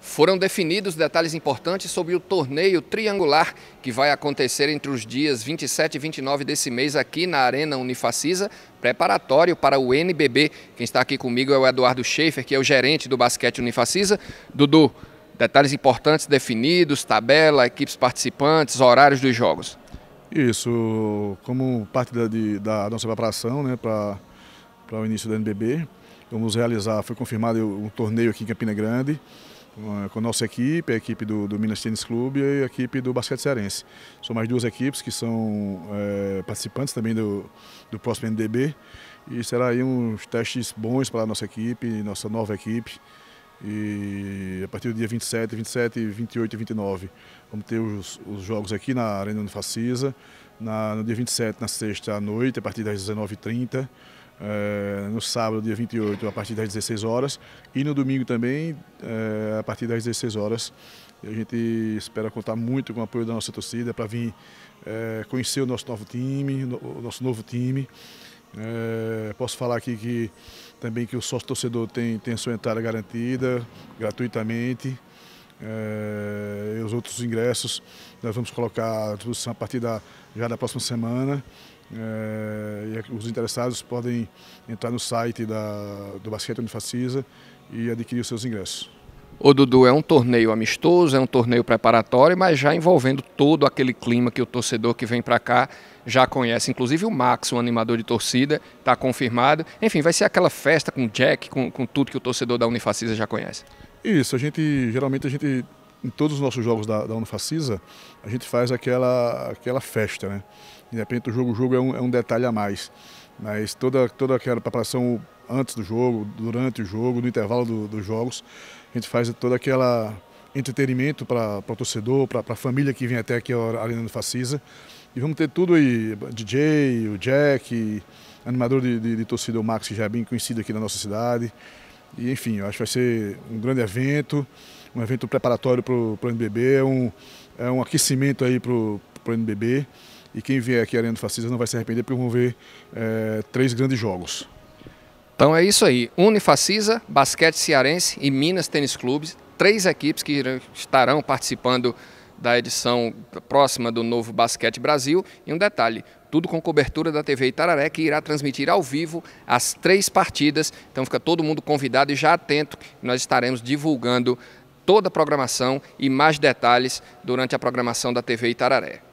Foram definidos detalhes importantes sobre o torneio triangular que vai acontecer entre os dias 27 e 29 desse mês aqui na Arena Unifacisa, preparatório para o NBB. Quem está aqui comigo é o Eduardo Schaefer, que é o gerente do basquete Unifacisa. Dudu, detalhes importantes definidos, tabela, equipes participantes, horários dos jogos. Isso, como parte da, de, da nossa preparação né, para o início do NBB, vamos realizar, foi confirmado um torneio aqui em Campina Grande, eh, com a nossa equipe, a equipe do, do Minas Tênis Clube e a equipe do Basquete Cearense. São mais duas equipes que são é, participantes também do, do próximo NDB e será aí uns testes bons para a nossa equipe, nossa nova equipe. E a partir do dia 27, 27, 28 e 29 vamos ter os, os jogos aqui na Arena Unifacisa. Na, no dia 27, na sexta à noite, a partir das 19h30, é, no sábado, dia 28, a partir das 16 horas, e no domingo também, é, a partir das 16 horas. E a gente espera contar muito com o apoio da nossa torcida para vir é, conhecer o nosso novo time, o nosso novo time. É, posso falar aqui que também que o sócio torcedor tem, tem sua entrada garantida gratuitamente. É, os outros ingressos nós vamos colocar à disposição a partir da, já da próxima semana. Eh, é, os interessados podem entrar no site da, do Basquete Unifacisa e adquirir os seus ingressos. O Dudu é um torneio amistoso, é um torneio preparatório, mas já envolvendo todo aquele clima que o torcedor que vem para cá já conhece. Inclusive o Max, o animador de torcida, está confirmado. Enfim, vai ser aquela festa com Jack, com, com tudo que o torcedor da Unifacisa já conhece. Isso, a gente geralmente a gente em todos os nossos jogos da, da Unifacisa, a gente faz aquela, aquela festa, né? Independente do jogo, o jogo é um, é um detalhe a mais. Mas toda, toda aquela preparação antes do jogo, durante o jogo, no intervalo do, dos jogos, a gente faz toda aquela entretenimento para o torcedor, para a família que vem até aqui a Arena do E vamos ter tudo aí, DJ, o Jack, animador de, de, de torcida, o Max, que já é bem conhecido aqui na nossa cidade. E, enfim, acho que vai ser um grande evento, um evento preparatório para o NBB, é um, é um aquecimento aí para o NBB. E quem vier aqui à Arena do Facisa não vai se arrepender, porque vão ver é, três grandes jogos. Então é isso aí. Unifacisa, Basquete Cearense e Minas Tênis Clubes, três equipes que estarão participando da edição próxima do novo Basquete Brasil. E um detalhe, tudo com cobertura da TV Itararé, que irá transmitir ao vivo as três partidas. Então fica todo mundo convidado e já atento, nós estaremos divulgando toda a programação e mais detalhes durante a programação da TV Itararé.